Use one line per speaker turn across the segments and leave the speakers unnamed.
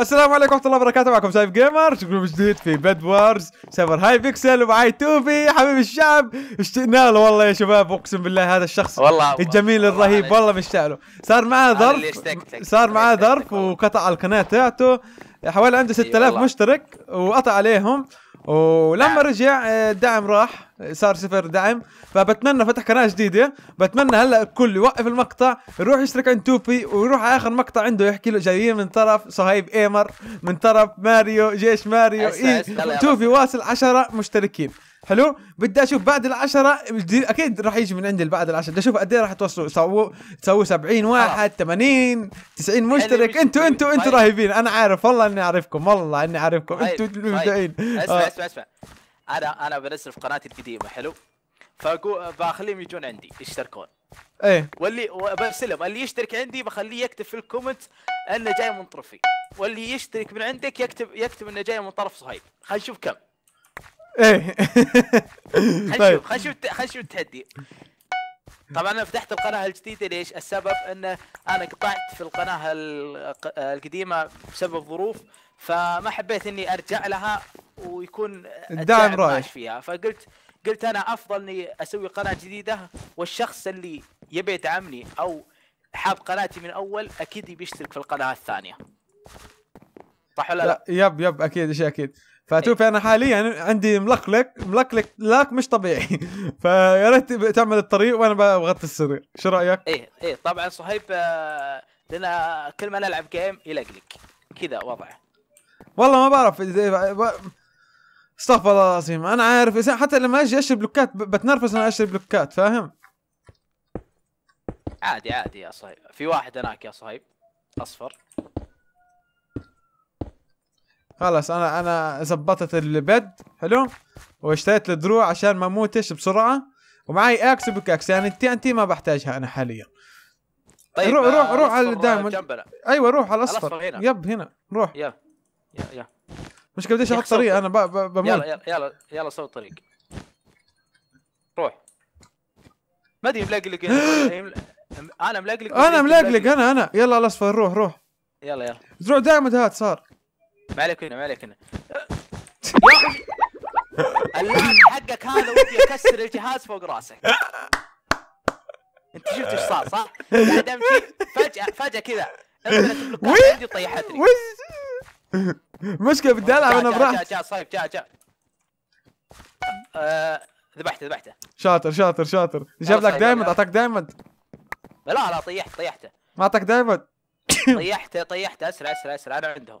السلام عليكم ورحمه الله وبركاته معكم سايف جيمر شكرا جديد في باد وارز سايبر هاي بيكسل ومعاي توفي حبيب الشعب اشتقنا له والله يا شباب اقسم بالله هذا الشخص والله الجميل والله الرهيب والله, والله مشتاق له صار معاه ظرف صار معاه ظرف وقطع القناه تاعته حوالي عنده 6000 مشترك وقطع عليهم ولما نعم. رجع آه، الدعم راح صار صفر دعم فبتمنى فتح قناه جديده بتمنى هلا الكل يوقف المقطع يروح يشترك عند توفي ويروح على اخر مقطع عنده يحكي له جايين من طرف صهيب ايمر من طرف ماريو جيش ماريو إيه توفي واصل 10 مشتركين حلو بدي اشوف بعد العشرة اكيد راح يجي من عندي بعد العشرة بدي اشوف قد ايه راح توصلوا سووا سووا 70 واحد 80 90 مشترك انتوا انتوا انتوا طيب. رهيبين انا عارف والله اني اعرفكم والله اني اعرفكم طيب، انتوا المبدعين طيب. اسمع آه. اسمع
اسمع انا انا بنزل في قناتي القديمه حلو فاقول بخليهم يجون عندي يشتركون ايه واللي برسلهم اللي يشترك عندي بخليه يكتب في الكومنت انه جاي من طرفي واللي يشترك من عندك يكتب يكتب انه جاي من طرف صهيب خلينا نشوف كم
ايه طيب خلينا
نشوف خلينا نشوف التحدي طبعا انا فتحت القناه الجديده ليش؟ السبب انه انا قطعت في القناه القديمه بسبب ظروف فما حبيت اني ارجع لها ويكون الدعم رايح فيها فقلت قلت انا افضل اني اسوي قناه جديده والشخص اللي يبي يدعمني او حاب قناتي من اول اكيد بيشترك في القناه الثانيه صح ولا لا؟
يب يب اكيد شيء اكيد فتوفي انا حاليا عندي ملقلق ملقلق لاك مش طبيعي فيا ريت تعمل الطريق وانا بغطي السرير شو رايك؟
ايه ايه طبعا صهيب آه، لان كل ما نلعب جيم يلقلق كذا وضعه
والله ما بعرف استغفر الله العظيم انا عارف حتى لما اجي اشتري بلوكات بتنرفز انا اشتري بلوكات فاهم؟
عادي عادي يا صهيب في واحد هناك يا صهيب اصفر
خلص انا انا زبطت البد حلو واشتريت الدروع عشان ما اموتش بسرعه ومعي اكس وبكاكس يعني التي ان تي ما بحتاجها انا حاليا طيب روح روح روح على الدايموند ايوه روح على الاصفر هنا. يب هنا
روح يا يا يا مش بديش احط طريق انا بموت يلا يلا يلا يلا سوي طريق روح ما ادري ملقلق انا ملقلق انا ملقلق
انا انا يلا الاصفر روح روح يلا يلا دروع دايموند هات صار
ما عليك هنا ما عليك هنا يا اخي حقك هذا ودي اكسر الجهاز فوق راسك انت شفت ايش صار صح؟ قاعد امشي فجاه فجاه كذا عندي طيحتني مشكله بدي العب انا براحتي جاء جاء صايب جاء جاء آه، ذبحته ذبحته
شاطر شاطر شاطر جاب لك دايموند اعطاك دايموند
لا لا طيحت طيحته
ما اعطاك دايموند طيحته
طيحته اسرع اسرع اسرع انا عندهم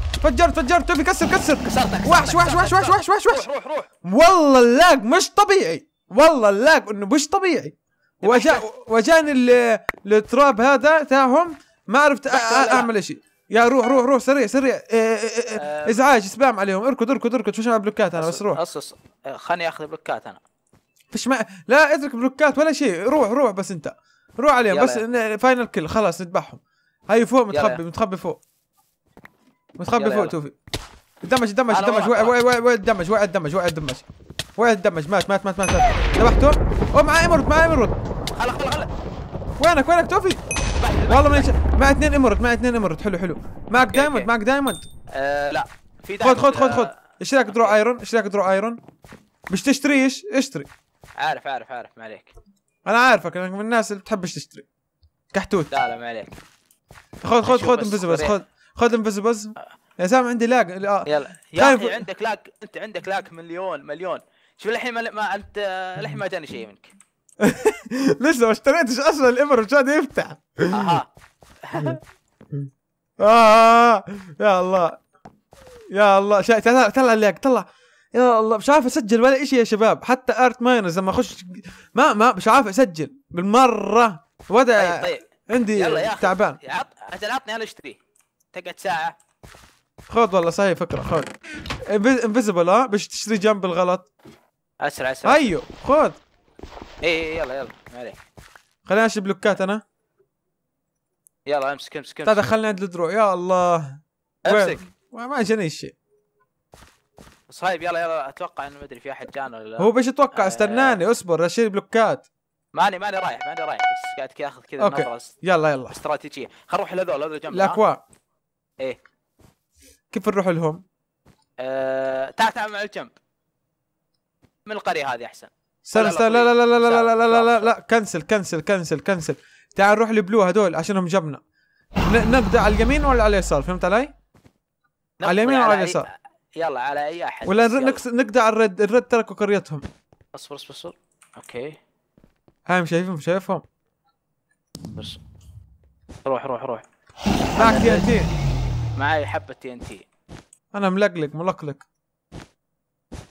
فجرت فجرت توفي كسر كسر كسرتك وحش وحش وحش وحش وحش وحش وحش روح روح والله اللاج مش طبيعي والله اللاج انه مش طبيعي وجاني التراب هذا تاعهم ما عرفت اعمل شيء يا روح روح روح سريع سريع إيه، إيه،
إيه، آه.
ازعاج سبام عليهم اركض اركض اركض شو بلوكات انا بس
روح اصص خلني اخذ بلوكات انا
فش ما لا اترك بلوكات ولا شيء روح روح بس انت روح عليهم بس فاينل كل خلاص نذبحهم هاي فوق متخبي متخبي فوق متخبي فوق توفي دمج دمج دمج وين وقع وين دمج وين دمج وين دمج وين دمج مات مات مات مات ذبحته او مع امرت مع امرت خلق خلق خلق وينك وينك توفي والله من مع اثنين امرت مع اثنين امرت حلو حلو معك دايموند معك دايموند أه،
لا في دايموند خذ خذ خذ خذ
ايش رايك درو ايرون ايش رايك درو ايرون مش تشتريش اشتري
عارف عارف عارف ما عليك
انا عارفك انك من الناس اللي بتحبش تشتري كحتوت لا لا ما عليك خذ خذ خذ انفيزبلز خذ خذ بز يا سام عندي لاج يلا يا اخي عندك
لاج انت عندك لاج مليون مليون شوف الحين ما انت الحين ما جاني شيء منك
لسه ما اشتريتش اصلا الابر مشان يفتح اها آه يا الله يا الله شا... طلع طلع الليك طلع يا الله مش عارف اسجل ولا شيء يا شباب حتى ارت ماينرز لما اخش ما ما مش عارف اسجل بالمره وضع طيب طيب.
عندي يلا يا تعبان عط... عطني انا اشتريه تقعد ساعه
خذ والله صحيح فكره خذ انفيزبل ها بش تشتري جنب الغلط
اسرع اسرع ايوه خذ اي يلا يلا ما عليك
خليني اشيل بلوكات انا
يلا امسك امسك امسك دخلني طيب،
عند الدروع يا الله امسك ما جاني شيء
صايب يلا يلا اتوقع انه ما ادري في احد جانا ولا هو بش يتوقع آه.
استناني اصبر اشيل بلوكات
ماني ماني رايح ماني رايح بس قاعد اخذ كذا نظره يلا يلا استراتيجيه خل نروح لهذول هذول جنب الاكواب ايه
كيف نروح لهم؟
آه... تعال تعال مع الجنب من القريه هذه احسن
استنى استنى لا لا لا لا لا لا لا لا لا, لا, لا. كنسل كنسل كنسل كنسل تعال نروح لبلو هذول عشانهم جبنا نبدا على اليمين ولا على اليسار فهمت علي؟ على اليمين ولا على اليسار؟
يلا على اي احد ولا
نقدع على الرد الرد تركوا قريتهم
اصبر اصبر اصبر اوكي
هاي شايفهم شايفهم
بس روح روح روح معك تي ان تي معي حبه تي ان تي
انا ملقلق ملقلق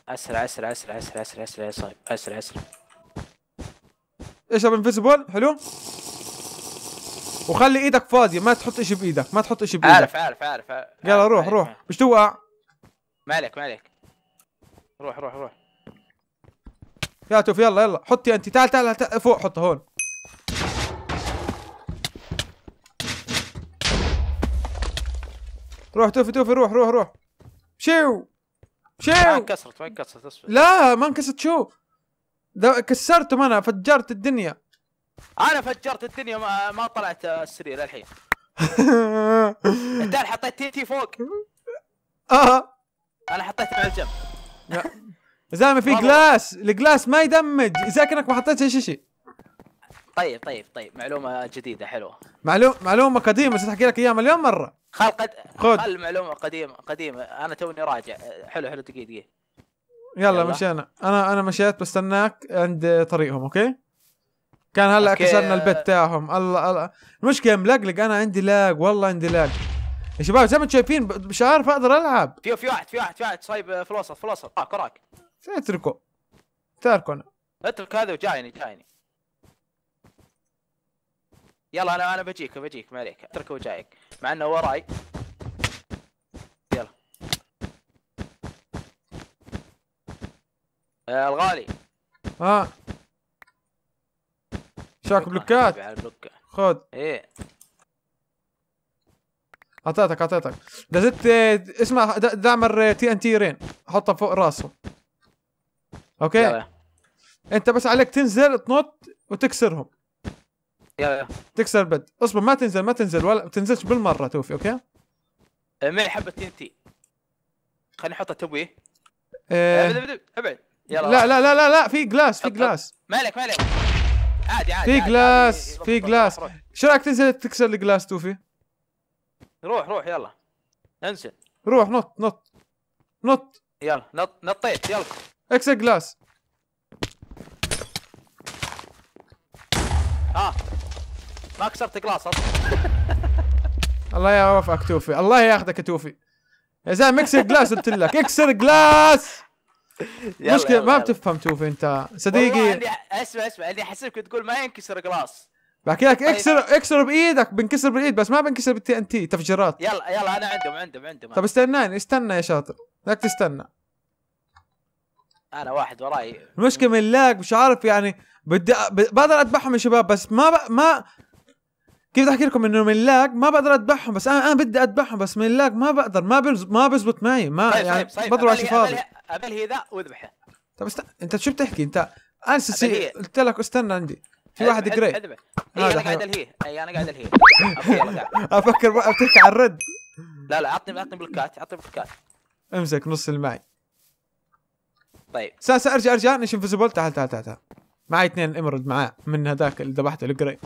اسرع اسرع اسرع اسرع اسرع اسرع اسرع اسرع اسرع
اشرب انفيزبل حلو وخلي ايدك فاضيه ما تحط شيء بايدك ما تحط شيء بايدك عارف عارف عارف, يلا روح روح مش توقع
ما عليك ما عليك روح روح روح
يا توف يلا يلا حط انت تعال تعال, تعال فوق حطه هون روح توفي توفي روح روح روح شيو
شيو ما انكسرت ما انكسرت اصبر لا
ما انكسرت شو كسرتهم انا فجرت الدنيا
انا فجرت الدنيا ما, ما طلعت السرير الحين انت حطيت تي تي فوق اه انا حطيتها على الجنب
يا زلمه في جلاس الجلاس ما يدمج اذا كانك ما حطيت شيء شيء
طيب طيب طيب معلومه جديده حلوه
معلومة معلومه قديمه بس احكي لك اياها مليون مره
خل قد خد خل معلومه قديمه قديمه انا توني راجع حلو حلو دقيقه دقيقه يلا, يلا مشينا
انا انا مشيت بستناك عند طريقهم اوكي كان هلا كسرنا البيت تاعهم الله الله المشكله ملقلق انا عندي لاج والله عندي لاج يا شباب زي ما انتم شايفين مش عارف اقدر العب
في في واحد في واحد في واحد صايب في الوسط في الوسط اه كراك
اتركه تاركه انا
اترك هذا وجايني جايني يلا انا انا بجيك بجيك ما عليك اتركه وجايك مع انه وراي يلا يا آه، الغالي
ها شاك بلوكات خذ ايه اعطيتك اعطيتك دزت آه، اسمع دعمر تي ان تي رين حطها فوق راسه اوكي يلا. انت بس عليك تنزل تنط وتكسرهم يا تكسر البد اصبر ما تنزل ما تنزل ولا تنزلش بالمره توفي اوكي؟
آه، معي حبه تي ان تي خليني احطها توي ابعد آه، آه، ابعد يلا لا لا لا لا لا
في جلاس في جلاس
مالك مالك عادي عادي في جلاس إيه، إيه، في جلاس
شو رايك تنزل تكسر الجلاس توفي؟
روح روح يلا انزل
روح نط نط نط
يلا نط نطيت يلا
اكسر جلاس
ما كسرت كلاس
الله يوفقك توفي الله ياخذك توفي يا زلمه اكسر جلاس قلت لك اكسر جلاس مشكلة ما بتفهم توفي انت صديقي
اسمع اسمع اللي احسبك تقول ما ينكسر جلاس
بحكي لك اكسر اكسر بايدك بنكسر بالايد بس ما بنكسر بالتي ان تي تفجيرات يلا يلا انا
عندهم عندهم عندهم طب
استناني استنى يا شاطر لك تستنى
انا واحد وراي
المشكله من اللاج مش عارف يعني بدي بقدر اذبحهم يا شباب بس ما ب... ما كيف بدي احكي لكم انه من لاك ما بقدر اذبحهم بس انا انا بدي اذبحهم بس من لاك ما بقدر ما بز... ما بزبط معي ما صحيح يعني صحيح بضرب على فاضي
قبل ذا واذبحه
طب است... انت شو بتحكي انت انا سي... قلت لك استنى عندي في واحد قريب اذبح اي انا قاعد
الهيه اي انا قاعد الهيه
افكر بقى بتحكي عن الرد
لا لا عطني عطني بلوكات عطني بلوكات
امسك نص معي طيب ساسا ارجع ارجع نشوف انفيزبل تعال تعال تعال تعال معي اثنين امرد معاه من هذاك اللي ذبحته الجري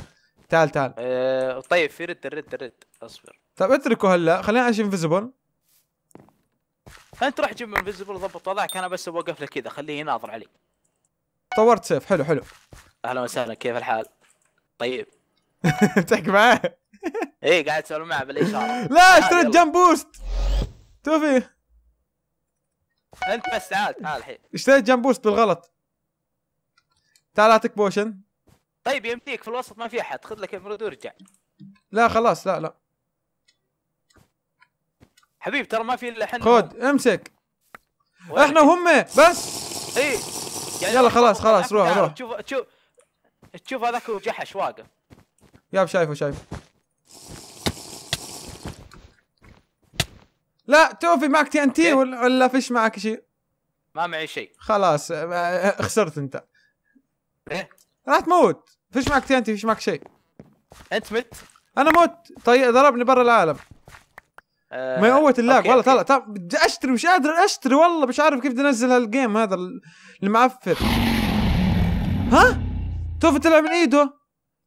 تعال تعال
أه طيب في رد رد رد اصبر
طيب اتركه هلا خلينا نشوف انفيزبل
انت روح جيب انفيزبل ضبط وضعك انا بس بوقف لك كذا خليه يناظر علي
طورت سيف حلو حلو
اهلا وسهلا كيف الحال؟ طيب تحكي معاه ايه قاعد تسولف معه بالاشاره
لا اشتريت جنب بوست توفي
انت بس تعال تعال الحين
اشتريت جنب بوست بالغلط تعال اعطيك بوشن
طيب يمديك في الوسط ما في احد خذ لك المرود وارجع
لا خلاص لا لا
حبيب ترى ما في الا احنا خد
امسك احنا وهم بس اي يعني يلا خلاص خلاص روح روح
تشوف تشوف تشوف هذاك وجحش واقف
ياب شايفه شايفه لا توفي معك تي ان تي ولا فيش معك شيء ما معي شيء خلاص خسرت انت ايه راح تموت فيش معك تي ان تي فيش معك شيء انت مت انا مت طيب ضربني برا العالم
آه، ما قوة اللاج والله طلع طب
بدي اشتري مش قادر اشتري والله مش عارف كيف بدي انزل هالجيم هذا المعفر ها توفي طلع من ايده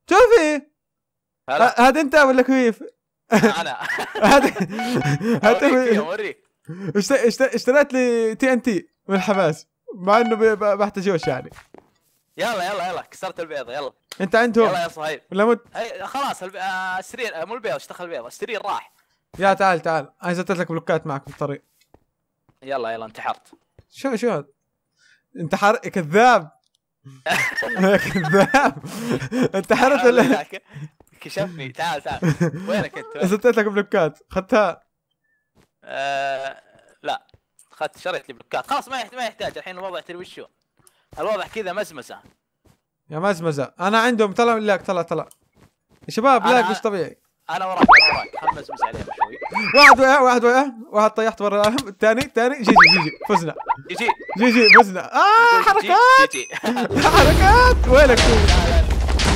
توفي هذا انت ولا كيف؟ انا هذا اوريك اشتريت لي تي ان تي من الحماس مع انه ما احتاجوش يعني
يلا يلا يلا كسرت البيضه يلا انت انت يلا يا صهيب ولا مت خلاص الب... السرير آه، مو البيضه اشتغل البيضه السرير راح
يا تعال تعال انا زتت لك بلوكات معك في الطريق
يلا يلا انتحرت
شو شو هذا انتحر كذاب
كذاب انتحرت ولا كشفني تعال تعال وينك انت؟ زتت
لك بلوكات اخذتها
آه... لا اخذت شريت لي بلوكات خلاص ما يحتاج الحين الوضع تدري وشو الواضح كذا مزمزه
يا مزمزه انا عندهم طلع لاك طلع طلع يا شباب لا مش طبيعي
انا وراك انا وراك خلنا نزمز عليهم شوي
واحد وقع واحد وقع واحد طيحت برا الهم الثاني الثاني جي جي جي جي فزنا جي جي جي فزنا اه حركات جي جي. حركات وينك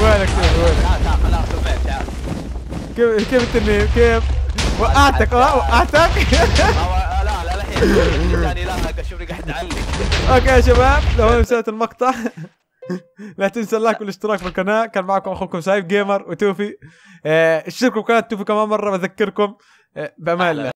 وينك وينك تعال كيف كيف التنين كيف وقعتك اه وقعتك اوكي يا شباب لو مسيت المقطع لا تنسى اللايك والاشتراك في القناه كان معكم اخوكم سايب جيمر وتوفي آه، اشتركوا في قناه توفي كمان مره بذكركم آه، بامان الله